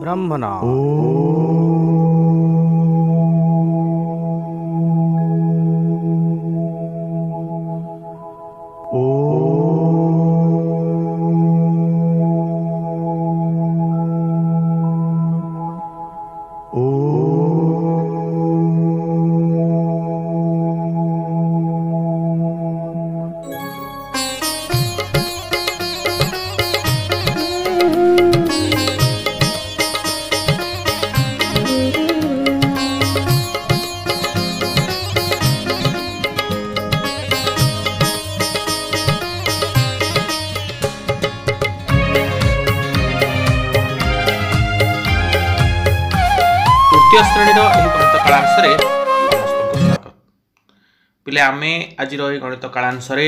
ब्रह्मणा କାଳାଂଶରେ ସ୍ୱାଗତ ପିଲେ ଆମେ ଆଜିର ଏହି ଗଣିତ କାଳାଂଶରେ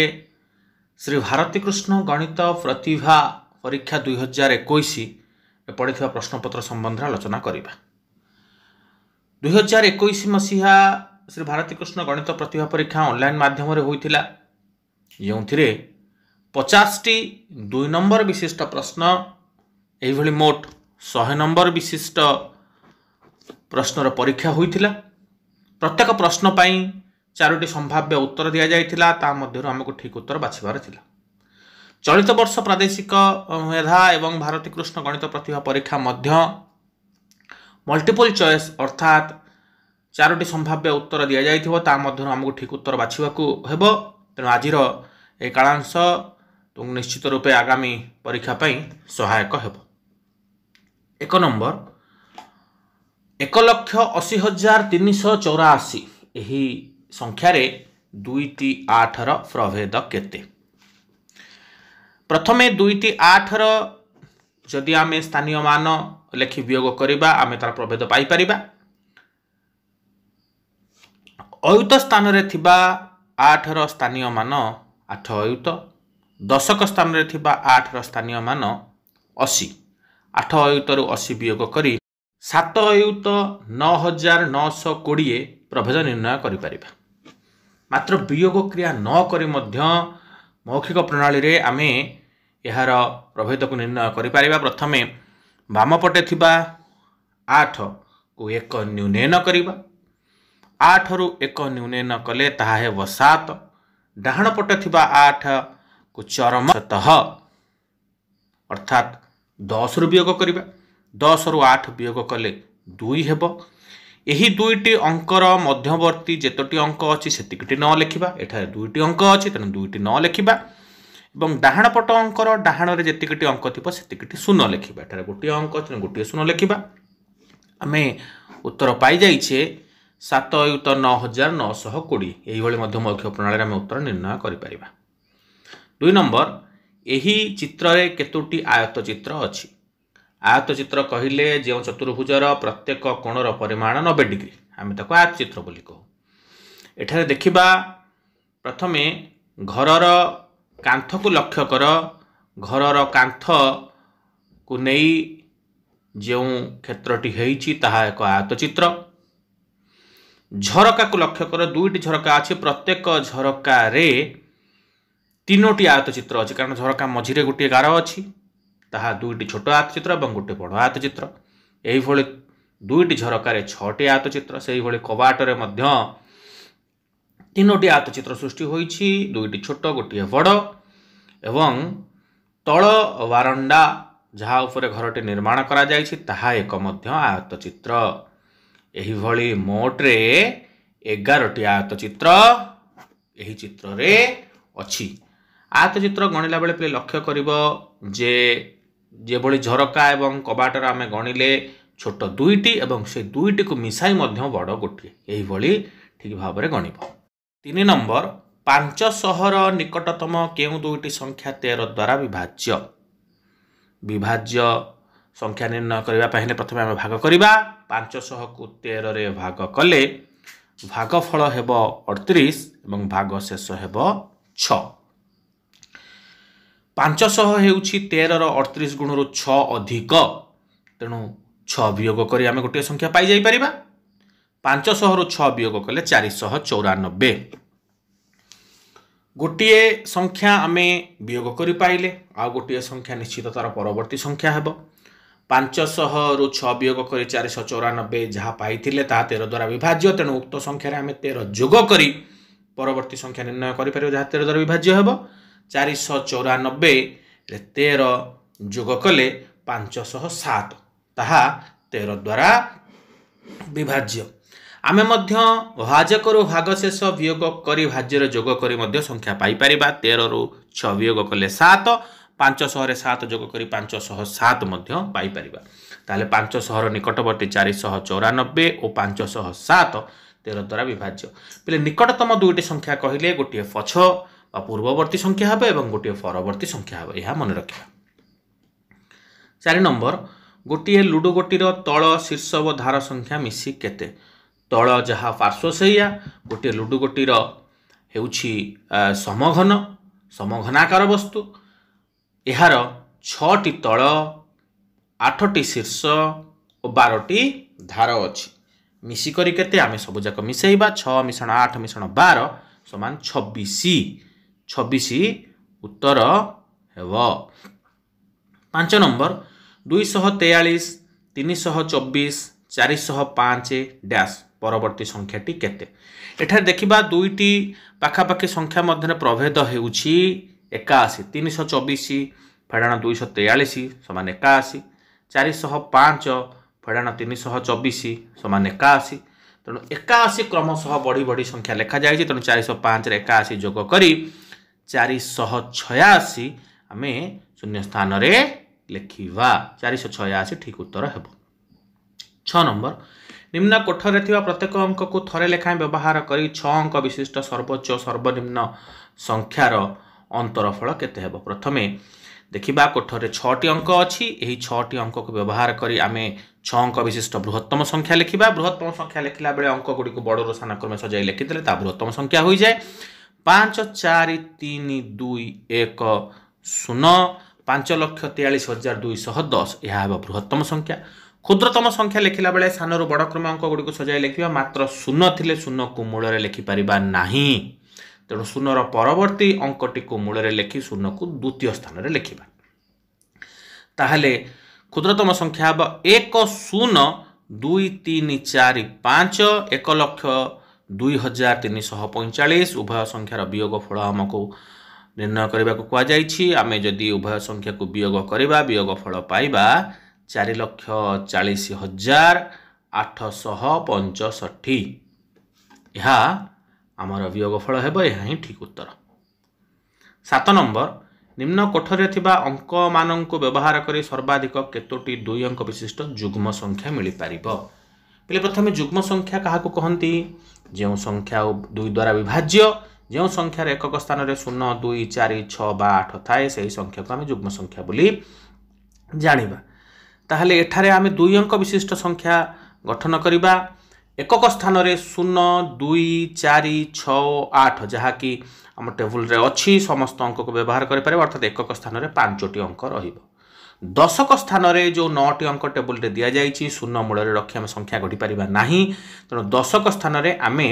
ଶ୍ରୀ ଭାରତୀ କୃଷ୍ଣ ଗଣିତ ପ୍ରତିଭା ପରୀକ୍ଷା ଦୁଇହଜାର ଏକୋଇଶ ପଡ଼ିଥିବା ପ୍ରଶ୍ନପତ୍ର ସମ୍ବନ୍ଧରେ ଆଲୋଚନା କରିବା ଦୁଇହଜାର ଏକୋଇଶ ମସିହା ଶ୍ରୀ ଭାରତୀ କୃଷ୍ଣ ଗଣିତ ପ୍ରତିଭା ପରୀକ୍ଷା ଅନଲାଇନ୍ ମାଧ୍ୟମରେ ହୋଇଥିଲା ଯେଉଁଥିରେ ପଚାଶଟି ଦୁଇ ନମ୍ବର ବିଶିଷ୍ଟ ପ୍ରଶ୍ନ ଏହିଭଳି ମୋଟ ଶହେ ନମ୍ବର ବିଶିଷ୍ଟ ପ୍ରଶ୍ନର ପରୀକ୍ଷା ହୋଇଥିଲା ପ୍ରତ୍ୟେକ ପ୍ରଶ୍ନ ପାଇଁ ଚାରୋଟି ସମ୍ଭାବ୍ୟ ଉତ୍ତର ଦିଆଯାଇଥିଲା ତା ମଧ୍ୟରୁ ଆମକୁ ଠିକ୍ ଉତ୍ତର ବାଛିବାର ଥିଲା ଚଳିତ ବର୍ଷ ପ୍ରାଦେଶିକ ମେଧା ଏବଂ ଭାରତୀ କୃଷ୍ଣ ଗଣିତ ପ୍ରତିଭା ପରୀକ୍ଷା ମଧ୍ୟ ମଲ୍ଟିପୁଲ୍ ଚଏସ୍ ଅର୍ଥାତ୍ ଚାରୋଟି ସମ୍ଭାବ୍ୟ ଉତ୍ତର ଦିଆଯାଇଥିବ ତା ମଧ୍ୟରୁ ଆମକୁ ଠିକ୍ ଉତ୍ତର ବାଛିବାକୁ ହେବ ତେଣୁ ଆଜିର ଏ କାଳାଂଶ ତୁମକୁ ନିଶ୍ଚିତ ରୂପେ ଆଗାମୀ ପରୀକ୍ଷା ପାଇଁ ସହାୟକ ହେବ ଏକ ନମ୍ବର ଏକ ଲକ୍ଷ ଅଶୀ ହଜାର ତିନିଶହ ଚଉରାଅଶୀ ଏହି ସଂଖ୍ୟାରେ ଦୁଇଟି ଆଠର ପ୍ରଭେଦ କେତେ ପ୍ରଥମେ ଦୁଇଟି ଆଠର ଯଦି ଆମେ ସ୍ଥାନୀୟ ମାନ ଲେଖି ବିୟୋଗ କରିବା ଆମେ ତାର ପ୍ରଭେଦ ପାଇପାରିବା ଅୟୁତ ସ୍ଥାନରେ ଥିବା ଆଠର ସ୍ଥାନୀୟ ମାନ ଆଠ ଅୟୁତ ଦଶକ ସ୍ଥାନରେ ଥିବା ଆଠର ସ୍ଥାନୀୟ ମାନ ଅଶୀ ଆଠ ଅୟୁତରୁ ଅଶୀ ବିୟୋଗ କରି सात हूँ तो नौ हजार नौश कोड़े प्रभेद निर्णय कर मात्र वियोग क्रिया नक मौखिक प्रणाली रे आम यार प्रभेद को निर्णय कर प्रथम बामपटे आठ को एक न्यूनयन करवा आठ रु एक न्यूनयन कले सात डाण पटे आठ को चरमत अर्थात दस रु वियोग करवा ଦଶରୁ ଆଠ ବିୟୋଗ କଲେ ଦୁଇ ହେବ ଏହି ଦୁଇଟି ଅଙ୍କର ମଧ୍ୟବର୍ତ୍ତୀ ଯେତୋଟି ଅଙ୍କ ଅଛି ସେତିକିଟି ନ ଲେଖିବା ଏଠାରେ ଦୁଇଟି ଅଙ୍କ ଅଛି ତେଣୁ ଦୁଇଟି ନ ଲେଖିବା ଏବଂ ଡାହାଣ ପଟ ଅଙ୍କର ଡାହାଣରେ ଯେତିକିଟି ଅଙ୍କ ଥିବ ସେତିକିଟି ଶୂନ ଲେଖିବା ଏଠାରେ ଗୋଟିଏ ଅଙ୍କ ଅଛି ତେଣୁ ଗୋଟିଏ ଶୂନ ଲେଖିବା ଆମେ ଉତ୍ତର ପାଇଯାଇଛେ ସାତ ଅୟୁତ ନଅ ହଜାର ନଅଶହ କୋଡ଼ିଏ ଏହିଭଳି ମଧ୍ୟ ମୌଖିକ ପ୍ରଣାଳୀରେ ଆମେ ଉତ୍ତର ନିର୍ଣ୍ଣୟ କରିପାରିବା ଦୁଇ ନମ୍ବର ଏହି ଚିତ୍ରରେ କେତୋଟି ଆୟତ ଚିତ୍ର ଅଛି ଆୟତଚିତ୍ର କହିଲେ ଯେଉଁ ଚତୁର୍ଭୁଜର ପ୍ରତ୍ୟେକ କୋଣର ପରିମାଣ ନବେ ଡିଗ୍ରୀ ଆମେ ତାକୁ ଆୟତଚିତ୍ର ବୋଲି କହୁ ଏଠାରେ ଦେଖିବା ପ୍ରଥମେ ଘରର କାନ୍ଥକୁ ଲକ୍ଷ୍ୟ କର ଘରର କାନ୍ଥକୁ ନେଇ ଯେଉଁ କ୍ଷେତ୍ରଟି ହେଇଛି ତାହା ଏକ ଆୟତଚିତ୍ର ଝରକାକୁ ଲକ୍ଷ୍ୟ କର ଦୁଇଟି ଝରକା ଅଛି ପ୍ରତ୍ୟେକ ଝରକାରେ ତିନୋଟି ଆୟତଚିତ୍ର ଅଛି କାରଣ ଝରକା ମଝିରେ ଗୋଟିଏ ଗାର ଅଛି ତାହା ଦୁଇଟି ଛୋଟ ଆତଚିତ୍ର ଏବଂ ଗୋଟିଏ ବଡ଼ ଆତଚିତ୍ର ଏହିଭଳି ଦୁଇଟି ଝରକାରେ ଛଅଟି ଆତଚିତ୍ର ସେହିଭଳି କବାଟରେ ମଧ୍ୟ ତିନୋଟି ଆତଚିତ୍ର ସୃଷ୍ଟି ହୋଇଛି ଦୁଇଟି ଛୋଟ ଗୋଟିଏ ବଡ଼ ଏବଂ ତଳ ବାରଣ୍ଡା ଯାହା ଉପରେ ଘରଟି ନିର୍ମାଣ କରାଯାଇଛି ତାହା ଏକ ମଧ୍ୟ ଆୟତଚିତ୍ର ଏହିଭଳି ମୋଟରେ ଏଗାରଟି ଆୟତଚିତ୍ର ଏହି ଚିତ୍ରରେ ଅଛି ଆୟତଚିତ୍ର ଗଣିଲା ବେଳେ ପ୍ଲେ ଲକ୍ଷ୍ୟ କରିବ ଯେ যেভଳି ଝରକା ଏବଂ କବାଟର ଆମେ ଗଣିଲେ ଛୋଟ ଦୁଇଟି ଏବଂ ସେ ଦୁଇଟିକୁ ମିଶାଇ ମଧ୍ୟ ବଡ଼ ଗୋଟିଏ ଏହିଭଳି ଠିକ୍ ଭାବରେ ଗଣିବ ତିନି ନମ୍ବର ପାଞ୍ଚଶହର ନିକଟତମ କେଉଁ ଦୁଇଟି ସଂଖ୍ୟା ତେର ଦ୍ୱାରା ବିଭାଜ୍ୟ ବିଭାଜ୍ୟ ସଂଖ୍ୟା ନିର୍ଣ୍ଣୟ କରିବା ପାଇଁ ହେଲେ ପ୍ରଥମେ ଆମେ ଭାଗ କରିବା ପାଞ୍ଚଶହକୁ ତେରରେ ଭାଗ କଲେ ଭାଗଫଳ ହେବ ଅଠତିରିଶ ଏବଂ ଭାଗ ଶେଷ ହେବ ଛଅ ପାଞ୍ଚଶହ ହେଉଛି ତେରର ଅଠତିରିଶ ଗୁଣରୁ ଛଅ ଅଧିକ ତେଣୁ ଛଅ ବିୟୋଗ କରି ଆମେ ଗୋଟିଏ ସଂଖ୍ୟା ପାଇଯାଇପାରିବା ପାଞ୍ଚଶହରୁ ଛଅ ବିୟୋଗ କଲେ ଚାରିଶହ ଚଉରାନବେ ଗୋଟିଏ ସଂଖ୍ୟା ଆମେ ବିୟୋଗ କରିପାରିଲେ ଆଉ ଗୋଟିଏ ସଂଖ୍ୟା ନିଶ୍ଚିତ ତା'ର ପରବର୍ତ୍ତୀ ସଂଖ୍ୟା ହେବ ପାଞ୍ଚଶହରୁ ଛଅ ବିୟୋଗ କରି ଚାରିଶହ ଚଉରାନବେ ଯାହା ପାଇଥିଲେ ତାହା ତେର ଦ୍ୱାରା ବିଭାଜ୍ୟ ତେଣୁ ଉକ୍ତ ସଂଖ୍ୟାରେ ଆମେ ତେର ଯୋଗ କରି ପରବର୍ତ୍ତୀ ସଂଖ୍ୟା ନିର୍ଣ୍ଣୟ କରିପାରିବା ଯାହା ତେର ଦ୍ୱାରା ବିଭାଜ୍ୟ ହେବ ଚାରିଶହ ଚଉରାନବେରେ ତେର ଯୋଗ କଲେ ପାଞ୍ଚଶହ ସାତ ତାହା ତେର ଦ୍ୱାରା ବିଭାଜ୍ୟ ଆମେ ମଧ୍ୟ ଭାଜକରୁ ଭାଗଶେଷ ବିୟୋଗ କରି ଭାଜ୍ୟରେ ଯୋଗ କରି ମଧ୍ୟ ସଂଖ୍ୟା ପାଇପାରିବା ତେରରୁ ଛଅ ବିୟୋଗ କଲେ ସାତ ପାଞ୍ଚଶହରେ ସାତ ଯୋଗ କରି ପାଞ୍ଚଶହ ସାତ ମଧ୍ୟ ପାଇପାରିବା ତାହେଲେ ପାଞ୍ଚଶହର ନିକଟବର୍ତ୍ତୀ ଚାରିଶହ ଚଉରାନବେ ଓ ପାଞ୍ଚଶହ ସାତ ତେର ଦ୍ୱାରା ବିଭାଜ୍ୟ ବୋଲେ ନିକଟତମ ଦୁଇଟି ସଂଖ୍ୟା କହିଲେ ଗୋଟିଏ ପଛ ପୂର୍ବବର୍ତ୍ତୀ ସଂଖ୍ୟା ହେବ ଏବଂ ଗୋଟିଏ ପରବର୍ତ୍ତୀ ସଂଖ୍ୟା ହେବ ଏହା ମନେ ରଖିବା ଚାରି ନମ୍ବର ଗୋଟିଏ ଲୁଡ଼ୁ ଗୋଟିର ତଳ ଶୀର୍ଷ ଓ ଧାର ସଂଖ୍ୟା ମିଶି କେତେ ତଳ ଯାହା ପାର୍ଶ୍ୱ ସେଇଆ ଗୋଟିଏ ଲୁଡ଼ୁ ଗୋଟିର ହେଉଛି ସମଘନ ସମଘନାକାର ବସ୍ତୁ ଏହାର ଛଅଟି ତଳ ଆଠଟି ଶୀର୍ଷ ଓ ବାରଟି ଧାର ଅଛି ମିଶିକରି କେତେ ଆମେ ସବୁଯାକ ମିଶାଇବା ଛଅ ମିଶାଣ ଆଠ ମିଶାଣ ବାର ସମାନ ଛବିଶ ଛବିଶ ଉତ୍ତର ହେବ ପାଞ୍ଚ ନମ୍ବର ଦୁଇଶହ ତେୟାଳିଶ ତିନିଶହ ଚବିଶ ଚାରିଶହ ପାଞ୍ଚ ଡ୍ୟାସ୍ ପରବର୍ତ୍ତୀ ସଂଖ୍ୟାଟି କେତେ ଏଠାରେ ଦେଖିବା ଦୁଇଟି ପାଖାପାଖି ସଂଖ୍ୟା ମଧ୍ୟରେ ପ୍ରଭେଦ ହେଉଛି ଏକାଅଶୀ ତିନିଶହ ଚବିଶ ଫେଡ଼ାଣ ଦୁଇଶହ ତେୟାଳିଶ ସମାନ ଏକାଅଶୀ ଚାରିଶହ ପାଞ୍ଚ ଫେଡ଼ାଣ ତିନିଶହ ଚବିଶ ସମାନ ଏକାଅଶୀ ତେଣୁ ଏକାଅଶୀ କ୍ରମଶଃ ବଢ଼ି ବଢ଼ି ସଂଖ୍ୟା ଲେଖାଯାଇଛି ତେଣୁ ଚାରିଶହ ପାଞ୍ଚରେ ଏକାଅଶୀ ଯୋଗ କରି ଚାରିଶହ ଛୟାଅଶୀ ଆମେ ଶୂନ୍ୟ ସ୍ଥାନରେ ଲେଖିବା ଚାରିଶହ ଛୟାଅଶୀ ଠିକ୍ ଉତ୍ତର ହେବ ଛଅ ନମ୍ବର ନିମ୍ନ କୋଠରେ ଥିବା ପ୍ରତ୍ୟେକ ଅଙ୍କକୁ ଥରେ ଲେଖାଏଁ ବ୍ୟବହାର କରି ଛଅ ଅଙ୍କ ବିଶିଷ୍ଟ ସର୍ବୋଚ୍ଚ ସର୍ବନିମ୍ନ ସଂଖ୍ୟାର ଅନ୍ତରଫଳ କେତେ ହେବ ପ୍ରଥମେ ଦେଖିବା କୋଠରେ ଛଅଟି ଅଙ୍କ ଅଛି ଏହି ଛଅଟି ଅଙ୍କକୁ ବ୍ୟବହାର କରି ଆମେ ଛଅ ଅଙ୍କ ବିଶିଷ୍ଟ ବୃହତ୍ତମ ସଂଖ୍ୟା ଲେଖିବା ବୃହତ୍ତମ ସଂଖ୍ୟା ଲେଖିଲା ବେଳେ ଅଙ୍କଗୁଡ଼ିକୁ ବଡ଼ରୁ ସାନକ୍ରମେ ସଜାଇ ଲେଖିଦେଲେ ତା ବୃହତ୍ତମ ସଂଖ୍ୟା ହୋଇଯାଏ ପାଞ୍ଚ ଚାରି ତିନି ଦୁଇ ଏକ ଶୂନ ପାଞ୍ଚ ଲକ୍ଷ ତେୟାଳିଶ ହଜାର ଦୁଇଶହ ଦଶ ଏହା ହେବ ବୃହତ୍ତମ ସଂଖ୍ୟା ক্ষুদ্রতম সংখ্যা লেখিলা বেড়ে স্থানর বড় ক্রমাঙ্ক গুড়ি সজাই লেখিবা মাত্র শূন্য লে শূন্যকু মূলরে লেখিপারা না তেণু শূন্যর পরবর্তী অঙ্কটি মূলরে লেখি শূন্যকু দ্বিতীয় স্থানরে লেখিবা তাহলে ক্ষুদ্রতম সংখ্যা হব এক শূন্য দুই তিন চারি পাঁচ এক লক্ষ ଦୁଇ ହଜାର ତିନିଶହ ପଇଁଚାଳିଶ ଉଭୟ ସଂଖ୍ୟାର ବିୟୋଗ ଫଳ ଆମକୁ ନିର୍ଣ୍ଣୟ କରିବାକୁ କୁହାଯାଇଛି ଆମେ ଯଦି ଉଭୟ ସଂଖ୍ୟାକୁ ବିୟୋଗ କରିବା ବିୟୋଗ ଫଳ ପାଇବା ଚାରି ଲକ୍ଷ ଚାଳିଶ ହଜାର ଆଠଶହ ପଞ୍ଚଷଠି ଏହା ଆମର ବିୟୋଗ ଫଳ ହେବ ଏହା ହିଁ ଠିକ୍ ଉତ୍ତର ସାତ ନମ୍ବର ନିମ୍ନ କୋଠରେ ଥିବା ଅଙ୍କମାନଙ୍କୁ ବ୍ୟବହାର କରି ସର୍ବାଧିକ କେତୋଟି ଦୁଇ ଅଙ୍କ ବିଶିଷ୍ଟ ଯୁଗ୍ମ ସଂଖ୍ୟା ମିଳିପାରିବ ପ୍ରଥମେ ଯୁଗ୍ମ ସଂଖ୍ୟା କାହାକୁ କହନ୍ତି ଯେଉଁ ସଂଖ୍ୟା ଦୁଇ ଦ୍ୱାରା ବିଭାଜ୍ୟ ଯେଉଁ ସଂଖ୍ୟାର ଏକକ ସ୍ଥାନରେ ଶୂନ ଦୁଇ ଚାରି ଛଅ ବା ଆଠ ଥାଏ ସେହି ସଂଖ୍ୟାକୁ ଆମେ ଯୁଗ୍ମ ସଂଖ୍ୟା ବୋଲି ଜାଣିବା ତାହେଲେ ଏଠାରେ ଆମେ ଦୁଇ ଅଙ୍କ ବିଶିଷ୍ଟ ସଂଖ୍ୟା ଗଠନ କରିବା ଏକକ ସ୍ଥାନରେ ଶୂନ ଦୁଇ ଚାରି ଛଅ ଆଠ ଯାହାକି ଆମ ଟେବୁଲରେ ଅଛି ସମସ୍ତ ଅଙ୍କକୁ ବ୍ୟବହାର କରିପାରିବା ଅର୍ଥାৎ ଏକକ ସ୍ଥାନରେ ପାଞ୍ଚଟି ଅଙ୍କ ରହିବ ଦଶକ ସ୍ଥାନରେ ଯେଉଁ ନଅଟି ଅଙ୍କ ଟେବୁଲରେ ଦିଆଯାଇଛି ଶୂନ ମୂଳରେ ରଖି ଆମେ ସଂଖ୍ୟା ଗଢ଼ିପାରିବା ନାହିଁ ତେଣୁ ଦଶକ ସ୍ଥାନରେ ଆମେ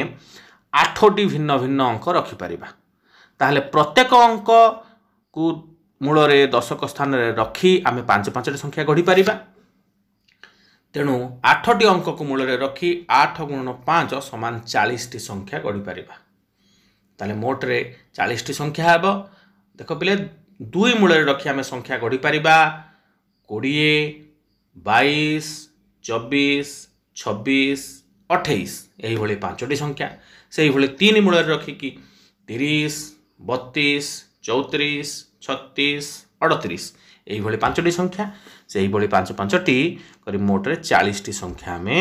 ଆଠଟି ଭିନ୍ନ ଭିନ୍ନ ଅଙ୍କ ରଖିପାରିବା ତାହେଲେ ପ୍ରତ୍ୟେକ ଅଙ୍କକୁ ମୂଳରେ ଦଶକ ସ୍ଥାନରେ ରଖି ଆମେ ପାଞ୍ଚ ପାଞ୍ଚଟି ସଂଖ୍ୟା ଗଢ଼ିପାରିବା ତେଣୁ ଆଠଟି ଅଙ୍କକୁ ମୂଳରେ ରଖି ଆଠ ଗୁଣ ପାଞ୍ଚ ସମାନ ଚାଳିଶଟି ସଂଖ୍ୟା ଗଢ଼ିପାରିବା ତାହେଲେ ମୋଟରେ ଚାଳିଶଟି ସଂଖ୍ୟା ହେବ ଦେଖ ପିଲେ ଦୁଇ ମୂଳରେ ରଖି ଆମେ ସଂଖ୍ୟା ଗଢ଼ିପାରିବା କୋଡ଼ିଏ ବାଇଶ ଚବିଶ ଛବିଶ ଅଠେଇଶ ଏହିଭଳି ପାଞ୍ଚଟି ସଂଖ୍ୟା ସେହିଭଳି ତିନି ମୂଳରେ ରଖିକି ତିରିଶ ବତିଶ ଚଉତିରିଶ ଛତିଶ ଅଡ଼ତିରିଶ ଏହିଭଳି ପାଞ୍ଚଟି ସଂଖ୍ୟା ସେହିଭଳି ପାଞ୍ଚ ପାଞ୍ଚଟି କରି ମୋଟରେ ଚାଳିଶଟି ସଂଖ୍ୟା ଆମେ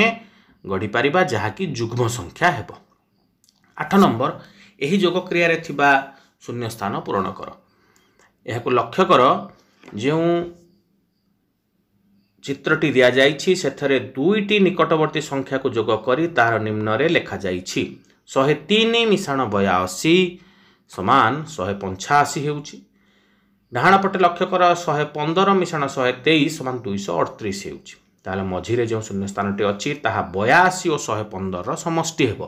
ଗଢ଼ିପାରିବା ଯାହାକି ଯୁଗ୍ମ ସଂଖ୍ୟା ହେବ ଆଠ ନମ୍ବର ଏହି ଯୋଗ କ୍ରିୟାରେ ଥିବା ଶୂନ୍ୟ ସ୍ଥାନ ପୂରଣ କର ଏହାକୁ ଲକ୍ଷ୍ୟ କର ଯେଉଁ ଚିତ୍ରଟି ଦିଆଯାଇଛି ସେଥିରେ ଦୁଇଟି ନିକଟବର୍ତ୍ତୀ ସଂଖ୍ୟାକୁ ଯୋଗ କରି ତାହାର ନିମ୍ନରେ ଲେଖାଯାଇଛି ଶହେ ତିନି ମିଶାଣ ବୟାଅଶୀ ସମାନ ଶହେ ପଞ୍ଚାଅଶୀ ହେଉଛି ଡାହାଣ ପଟେ ଲକ୍ଷ୍ୟ କର ଶହେ ପନ୍ଦର ମିଶାଣ ଶହେ ତେଇଶ ସମାନ ଦୁଇଶହ ଅଠତିରିଶ ହେଉଛି ତାହେଲେ ମଝିରେ ଯେଉଁ ଶୂନ୍ୟ ସ୍ଥାନଟି ଅଛି ତାହା ବୟାଅଶୀ ଓ ଶହେ ପନ୍ଦରର ସମଷ୍ଟି ହେବ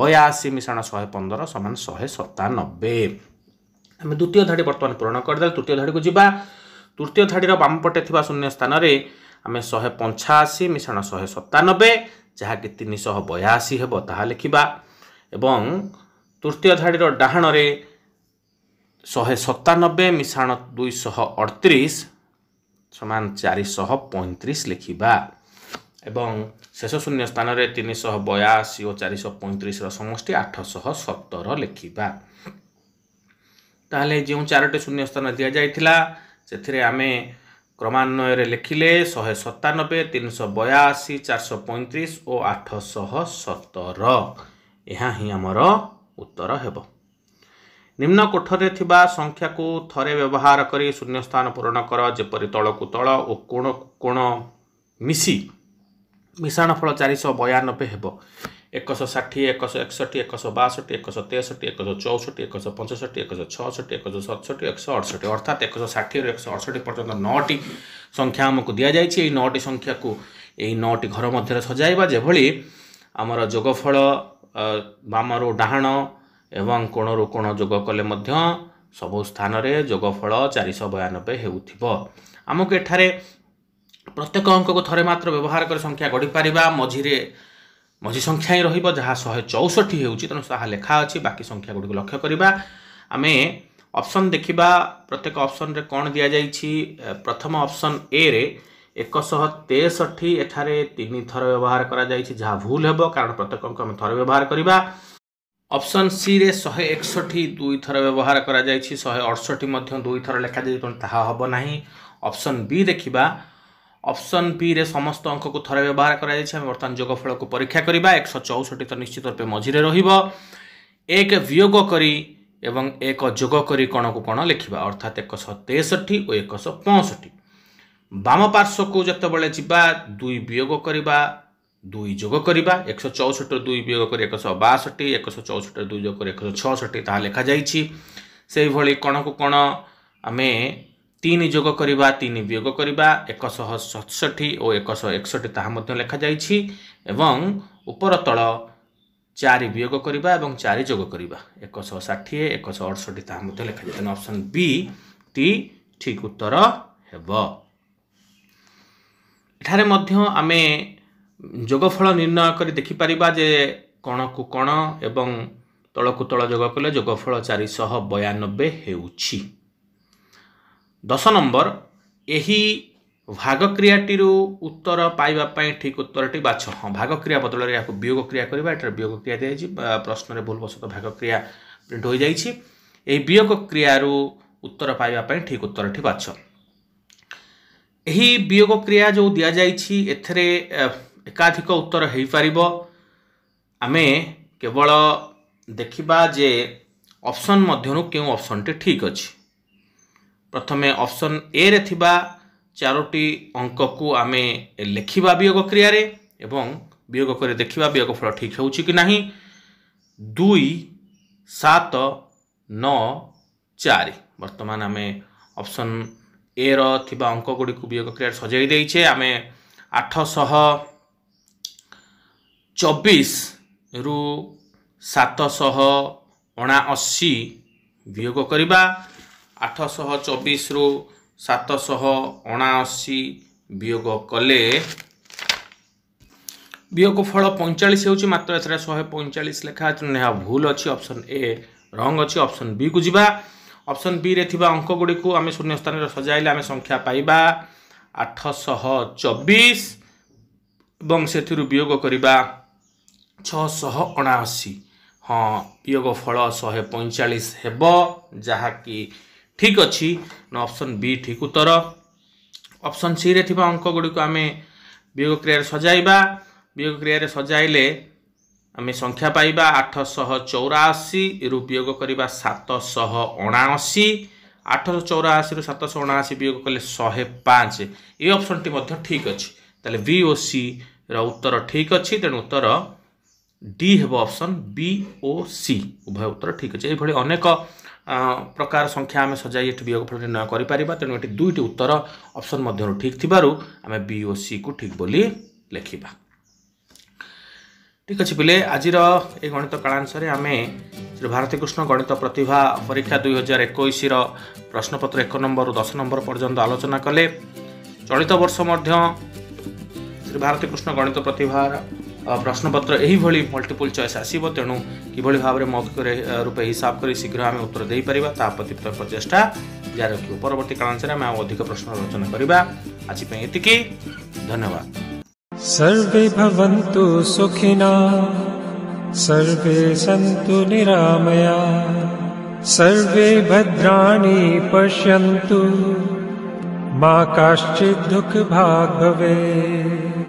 ବୟାଅଶୀ ମିଶାଣ ଶହେ ପନ୍ଦର ସମାନ ଶହେ ସତାନବେ ଆମେ ଦ୍ୱିତୀୟ ଧାଡ଼ି ବର୍ତ୍ତମାନ ପୂରଣ କରିଦେଲେ ତୃତୀୟ ଧାଡ଼ିକୁ ଯିବା ତୃତୀୟ ଧାଡ଼ିର ବାମପଟେ ଥିବା ଶୂନ୍ୟ ସ୍ଥାନରେ ଆମେ ଶହେ ପଞ୍ଚାଅଶୀ ମିଶାଣ ଶହେ ସତାନବେ ଯାହାକି ତିନିଶହ ବୟାଅଶୀ ହେବ ତାହା ଲେଖିବା ଏବଂ ତୃତୀୟ ଧାଡ଼ିର ଡାହାଣରେ ଶହେ ସତାନବେ ମିଶାଣ ଦୁଇଶହ ଅଠତିରିଶ ସମାନ ଚାରିଶହ ପଇଁତିରିଶ ଲେଖିବା ଏବଂ ଶେଷ ଶୂନ୍ୟ ସ୍ଥାନରେ ତିନିଶହ ବୟାଅଶୀ ଓ ଚାରିଶହ ପଇଁତିରିଶର ସମଷ୍ଟି ଆଠଶହ ସତର ଲେଖିବା ତାହେଲେ ଯେଉଁ ଚାରୋଟି ଶୂନ୍ୟ ସ୍ଥାନ ଦିଆଯାଇଥିଲା ସେଥିରେ ଆମେ କ୍ରମାନ୍ୱୟରେ ଲେଖିଲେ ଶହେ ସତାନବେ ତିନିଶହ ବୟାଅଶୀ ଚାରିଶହ ପଇଁତିରିଶ ଓ ଆଠଶହ ସତର ଏହା ହିଁ ଆମର ଉତ୍ତର ହେବ ନିମ୍ନ କୋଠରେ ଥିବା ସଂଖ୍ୟାକୁ ଥରେ ବ୍ୟବହାର କରି ଶୂନ୍ୟ ସ୍ଥାନ ପୂରଣ କର ଯେପରି ତଳକୁ ତଳ ଓ କୋଣ କୋଣ ମିଶି ମିଶାଣ ଫଳ ଚାରିଶହ ବୟାନବେ ହେବ ଏକଶହ ଷାଠିଏ ଏକଶହ ଏକଷଠି ଏକଶହ ବାଷଠି ଏକଶହ ତେଷଠି ଏକଶହ ଚଉଷଠି ଏକଶହ ପଞ୍ଚଷଠି ଏକଶହ ଛଅଷଠି ଏକଶହ ସତଷଠି ଏକଶହ ଅଠଷଠି ଅର୍ଥାତ୍ ଏକଶହ ଷାଠିଏରୁ ଏକଶହ ଅଠଷଠି ପର୍ଯ୍ୟନ୍ତ ନଅଟି ସଂଖ୍ୟା ଆମକୁ ଦିଆଯାଇଛି ଏହି ନଅଟି ସଂଖ୍ୟାକୁ ଏହି ନଅଟି ଘର ମଧ୍ୟରେ ସଜାଇବା ଯେଭଳି ଆମର ଯୋଗଫଳ ବାମରୁ ଡାହାଣ ଏବଂ କୋଣରୁ କୋଣ ଯୋଗ କଲେ ମଧ୍ୟ ସବୁ ସ୍ଥାନରେ ଯୋଗଫଳ ଚାରିଶହ ବୟାନବେ ହେଉଥିବ ଆମକୁ ଏଠାରେ ପ୍ରତ୍ୟେକ ଅଙ୍କକୁ ଥରେ ମାତ୍ର ବ୍ୟବହାର କରି ସଂଖ୍ୟା ଗଢ଼ିପାରିବା ମଝିରେ ମଝି ସଂଖ୍ୟା ହିଁ ରହିବ ଯାହା ଶହେ ଚଉଷଠି ହେଉଛି ତେଣୁ ତାହା ଲେଖା ଅଛି ବାକି ସଂଖ୍ୟାଗୁଡ଼ିକୁ ଲକ୍ଷ୍ୟ କରିବା ଆମେ ଅପସନ୍ ଦେଖିବା ପ୍ରତ୍ୟେକ ଅପସନ୍ରେ କ'ଣ ଦିଆଯାଇଛି ପ୍ରଥମ ଅପସନ୍ ଏରେ ଏକଶହ ତେଷଠି ଏଠାରେ ତିନି ଥର ବ୍ୟବହାର କରାଯାଇଛି ଯାହା ଭୁଲ ହେବ କାରଣ ପ୍ରତ୍ୟେକଙ୍କୁ ଆମେ ଥରେ ବ୍ୟବହାର କରିବା ଅପସନ୍ ସିରେ ଶହେ ଏକଷଠି ଦୁଇଥର ବ୍ୟବହାର କରାଯାଇଛି ଶହେ ଅଠଷଠି ମଧ୍ୟ ଦୁଇଥର ଲେଖାଯାଇଛି ତେଣୁ ତାହା ହେବ ନାହିଁ ଅପସନ୍ ବି ଦେଖିବା অপশন পিরে সমস্ত অঙ্ককে থরে ব্যবহার করা যাই আমি বর্তমান যোগফলকে পরীক্ষা করা একশো চৌষঠি তো নিশ্চিত রূপে মঝিরে রহব এক বিয়োগ করে এবং এক যোগ করে কণকু কণ লেখা অর্থাৎ একশ তেষঠি ও একশ পঁয়ষঠি বাম পার্শ্বকু যেতবে যা দুই বিয়োগ করা দুই যোগ করা একশো চৌষঠির দুই বিয়োগ করে একশ বাষঠি একশ চৌষঠির দুই যোগ করে একশ ছষঠি তাহা লেখা যাই সেইভাবে কণকু কণ আমি ତିନି ଯୋଗ କରିବା ତିନି ବିୟୋଗ କରିବା ଏକଶହ ସତଷଠି ଓ ଏକଶହ ଏକଷଠି ତାହା ମଧ୍ୟ ଲେଖାଯାଇଛି ଏବଂ ଉପର ତଳ ଚାରି ବିୟୋଗ କରିବା ଏବଂ ଚାରି ଯୋଗ କରିବା ଏକଶହ ଷାଠିଏ ଏକଶହ ଅଠଷଠି ତାହା ମଧ୍ୟ ଲେଖାଯାଇଛି ତେଣୁ ଅପସନ୍ ବି ଟି ଠିକ୍ ଉତ୍ତର ହେବ ଏଠାରେ ମଧ୍ୟ ଆମେ ଯୋଗଫଳ ନିର୍ଣ୍ଣୟ କରି ଦେଖିପାରିବା ଯେ କଣକୁ କଣ ଏବଂ ତଳକୁ ତଳ ଯୋଗ କଲେ ଯୋଗଫଳ ଚାରିଶହ ବୟାନବେ ହେଉଛି ଦଶ ନମ୍ବର ଏହି ଭାଗକ୍ରିୟାଟିରୁ ଉତ୍ତର ପାଇବା ପାଇଁ ଠିକ୍ ଉତ୍ତରଟି ବାଛ ହଁ ଭାଗକ୍ରିୟା ବଦଳରେ ଏହାକୁ ବିୟୋଗ କ୍ରିୟା କରିବା ଏଠାରେ ବିୟୋଗ କ୍ରିୟା ଦିଆଯାଇଛି ପ୍ରଶ୍ନରେ ଭୁଲବଶତଃ ଭାଗକ୍ରିୟା ପ୍ରିଣ୍ଟ ହୋଇଯାଇଛି ଏହି ବିୟୋଗ କ୍ରିୟାରୁ ଉତ୍ତର ପାଇବା ପାଇଁ ଠିକ୍ ଉତ୍ତରଟି ବାଛ ଏହି ବିୟୋଗ କ୍ରିୟା ଯେଉଁ ଦିଆଯାଇଛି ଏଥିରେ ଏକାଧିକ ଉତ୍ତର ହୋଇପାରିବ ଆମେ କେବଳ ଦେଖିବା ଯେ ଅପସନ୍ ମଧ୍ୟରୁ କେଉଁ ଅପସନ୍ଟି ଠିକ୍ ଅଛି ପ୍ରଥମେ ଅପ୍ସନ୍ ଏରେ ଥିବା ଚାରୋଟି ଅଙ୍କକୁ ଆମେ ଲେଖିବା ବିୟୋଗ କ୍ରିୟାରେ ଏବଂ ବିୟୋଗ କରି ଦେଖିବା ବିୟୋଗ ଫଳ ଠିକ୍ ହେଉଛି କି ନାହିଁ ଦୁଇ ସାତ ନଅ ଚାରି ବର୍ତ୍ତମାନ ଆମେ ଅପ୍ସନ୍ ଏର ଥିବା ଅଙ୍କଗୁଡ଼ିକୁ ବିୟୋଗ କ୍ରିୟାରେ ସଜାଇ ଦେଇଛେ ଆମେ ଆଠଶହ ଚବିଶରୁ ସାତଶହ ଅଣାଅଶୀ ବିୟୋଗ କରିବା ଆଠଶହ ଚବିଶରୁ ସାତଶହ ଅଣାଅଶୀ ବିୟୋଗ କଲେ ବିୟୋଗ ଫଳ ପଇଁଚାଳିଶ ହେଉଛି ମାତ୍ର ଏଥିରେ ଶହେ ପଇଁଚାଳିଶ ଲେଖା ତେଣୁ ଏହା ଭୁଲ ଅଛି ଅପସନ୍ ଏ ରଙ୍ଗ ଅଛି ଅପସନ୍ ବିକୁ ଯିବା ଅପସନ୍ ବିରେ ଥିବା ଅଙ୍କଗୁଡ଼ିକୁ ଆମେ ଶୂନ୍ୟ ସ୍ଥାନରେ ସଜାଇଲେ ଆମେ ସଂଖ୍ୟା ପାଇବା ଆଠଶହ ଚବିଶ ଏବଂ ସେଥିରୁ ବିୟୋଗ କରିବା ଛଅଶହ ଅଣାଅଶୀ ହଁ ବିୟୋଗ ଫଳ ଶହେ ପଇଁଚାଳିଶ ହେବ ଯାହାକି ठीक अच्छे अप्सन बी ठीक उत्तर अप्सन सी रे अंक गुड़ी आम वियोग क्रिय सजाइबा वियोग क्रिय सजाइले आम संख्या पाइबा आठश चौराशी रु वियोग सतश अणाशी ଆଠଶହ ଚଉରାଅଶୀ ରୁ ସାତଶହ ଅଣାଅଶୀ ବିୟୋଗ କଲେ ଶହେ ପାଞ୍ଚ ଏ ଅପସନ୍ଟି ମଧ୍ୟ ଠିକ୍ ଅଛି ତାହେଲେ ବି ଓ ସିର ଉତ୍ତର ଠିକ୍ ଅଛି ତେଣୁ ଉତ୍ତର ଡି ହେବ ଅପସନ୍ ବି ଓ ସି ଉଭୟ ଉତ୍ତର ଠିକ୍ ଅଛି ଏଭଳି ଅନେକ ପ୍ରକାର ସଂଖ୍ୟା ଆମେ ସଜାଇ ଏଠି ବିୟୋଗଫଳ ନିର୍ଣ୍ଣୟ କରିପାରିବା ତେଣୁ ଏଠି ଦୁଇଟି ଉତ୍ତର ଅପସନ୍ ମଧ୍ୟରୁ ଠିକ୍ ଥିବାରୁ ଆମେ ବି ଓ ସିକୁ ଠିକ୍ ବୋଲି ଲେଖିବା ଠିକ୍ ଅଛି ପିଲେ ଆଜିର ଏହି ଗଣିତ କାଳାଂଶରେ ଆମେ ଶ୍ରୀ ଭାରତୀ କୃଷ୍ଣ ଗଣିତ ପ୍ରତିଭା ପରୀକ୍ଷା ଦୁଇହଜାର ଏକୋଇଶର ପ୍ରଶ୍ନପତ୍ର ଏକ ନମ୍ବରରୁ ଦଶ ନମ୍ବର ପର୍ଯ୍ୟନ୍ତ ଆଲୋଚନା କଲେ ଚଳିତ ବର୍ଷ ମଧ୍ୟ ଶ୍ରୀ ଭାରତୀ କୃଷ୍ଣ ଗଣିତ ପ୍ରତିଭା प्रश्नपत्र यही मल्टीपुल चयस आसो तेणु किभली भाव में मौखिक रूपए हिसाब कर शीघ्र आम उत्तर दे पार प्रति प्रचेषा जारी रखु परवर्त कालांश में अधिक प्रश्न आलोचना करवा आज ये धन्यवाद सर्वे सुखिना सर्वे सन्तु निरामया सर्वे भद्राणि पश्यन्तु मा काश्चित् दुःखभाग् भवेत्